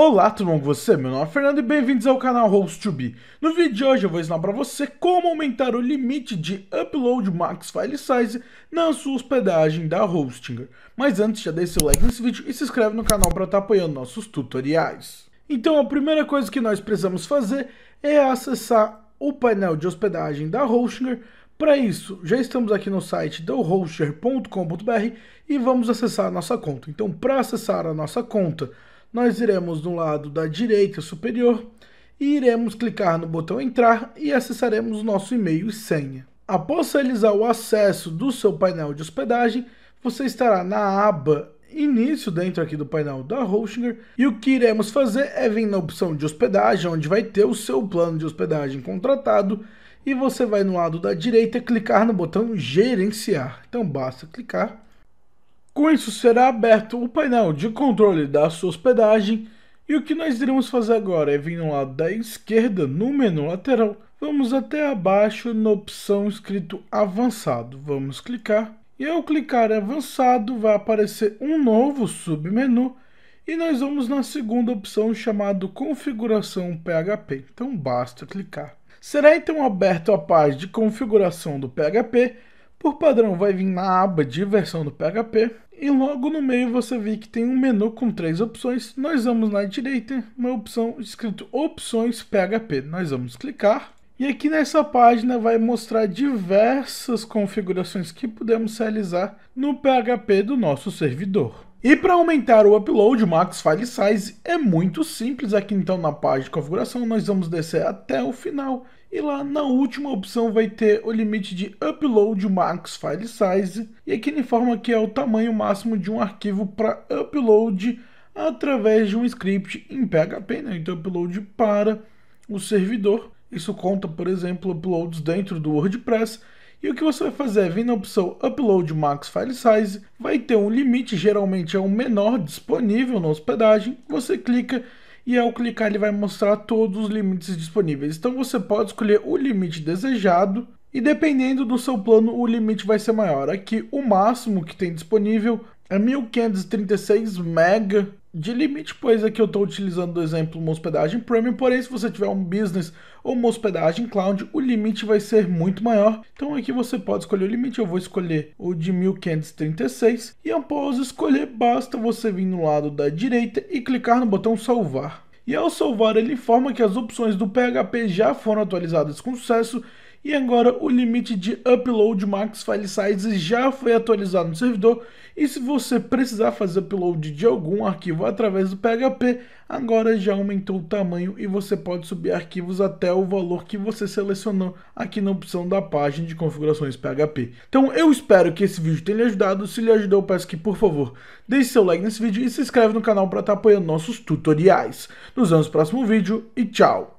Olá, tudo bom com você? Meu nome é Fernando e bem-vindos ao canal Host2B. No vídeo de hoje eu vou ensinar para você como aumentar o limite de upload max file size na sua hospedagem da Hostinger. Mas antes, já deixa seu like nesse vídeo e se inscreve no canal para estar tá apoiando nossos tutoriais. Então a primeira coisa que nós precisamos fazer é acessar o painel de hospedagem da Hostinger. Para isso, já estamos aqui no site dohoster.com.br e vamos acessar a nossa conta. Então, para acessar a nossa conta, nós iremos no lado da direita superior e iremos clicar no botão entrar e acessaremos nosso e-mail e senha. Após realizar o acesso do seu painel de hospedagem, você estará na aba início dentro aqui do painel da Hostinger e o que iremos fazer é vir na opção de hospedagem, onde vai ter o seu plano de hospedagem contratado e você vai no lado da direita clicar no botão gerenciar. Então basta clicar com isso, será aberto o painel de controle da sua hospedagem e o que nós iremos fazer agora é vir no lado da esquerda, no menu lateral, vamos até abaixo na opção escrito avançado, vamos clicar. E ao clicar em avançado vai aparecer um novo submenu e nós vamos na segunda opção chamado configuração PHP, então basta clicar. Será então aberto a página de configuração do PHP, por padrão vai vir na aba de versão do PHP, e logo no meio você vê que tem um menu com três opções. Nós vamos na direita, uma opção escrito opções PHP. Nós vamos clicar. E aqui nessa página vai mostrar diversas configurações que podemos realizar no PHP do nosso servidor. E para aumentar o upload, o max file size, é muito simples. Aqui então na página de configuração nós vamos descer até o final e lá na última opção vai ter o limite de upload max file size e aqui ele informa que é o tamanho máximo de um arquivo para upload através de um script em PHP, né? então upload para o servidor. Isso conta, por exemplo, uploads dentro do WordPress e o que você vai fazer é vir na opção Upload Max File Size, vai ter um limite, geralmente é o menor disponível na hospedagem, você clica e ao clicar ele vai mostrar todos os limites disponíveis. Então você pode escolher o limite desejado e dependendo do seu plano o limite vai ser maior. Aqui o máximo que tem disponível é 1536 mega de limite, pois aqui eu estou utilizando do exemplo uma hospedagem premium, porém se você tiver um business ou uma hospedagem cloud, o limite vai ser muito maior. Então aqui você pode escolher o limite, eu vou escolher o de 1536 e após escolher, basta você vir no lado da direita e clicar no botão salvar. E ao salvar, ele informa que as opções do PHP já foram atualizadas com sucesso e agora o limite de upload max file size já foi atualizado no servidor e se você precisar fazer upload de algum arquivo através do PHP, agora já aumentou o tamanho e você pode subir arquivos até o valor que você selecionou aqui na opção da página de configurações PHP. Então eu espero que esse vídeo tenha lhe ajudado, se lhe ajudou eu peço que por favor deixe seu like nesse vídeo e se inscreve no canal para estar tá apoiando nossos tutoriais. Nos vemos no próximo vídeo e tchau!